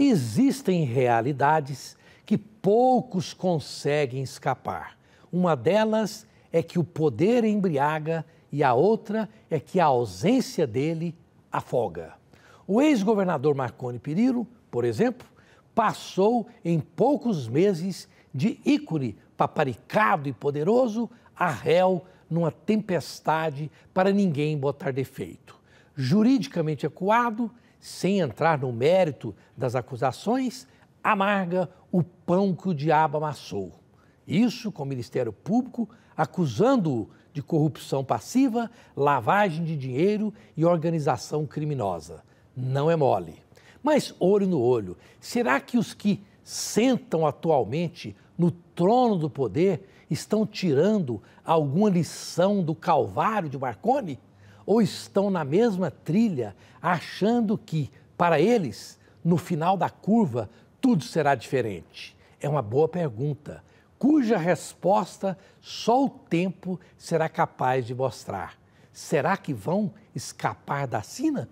Existem realidades que poucos conseguem escapar. Uma delas é que o poder embriaga e a outra é que a ausência dele afoga. O ex-governador Marconi Perillo, por exemplo, passou em poucos meses de ícone paparicado e poderoso a réu numa tempestade para ninguém botar defeito. Juridicamente acuado, sem entrar no mérito das acusações, amarga o pão que o diabo amassou. Isso com o Ministério Público acusando-o de corrupção passiva, lavagem de dinheiro e organização criminosa. Não é mole. Mas olho no olho, será que os que sentam atualmente no trono do poder estão tirando alguma lição do calvário de Marconi? ou estão na mesma trilha, achando que, para eles, no final da curva, tudo será diferente? É uma boa pergunta, cuja resposta só o tempo será capaz de mostrar. Será que vão escapar da sina?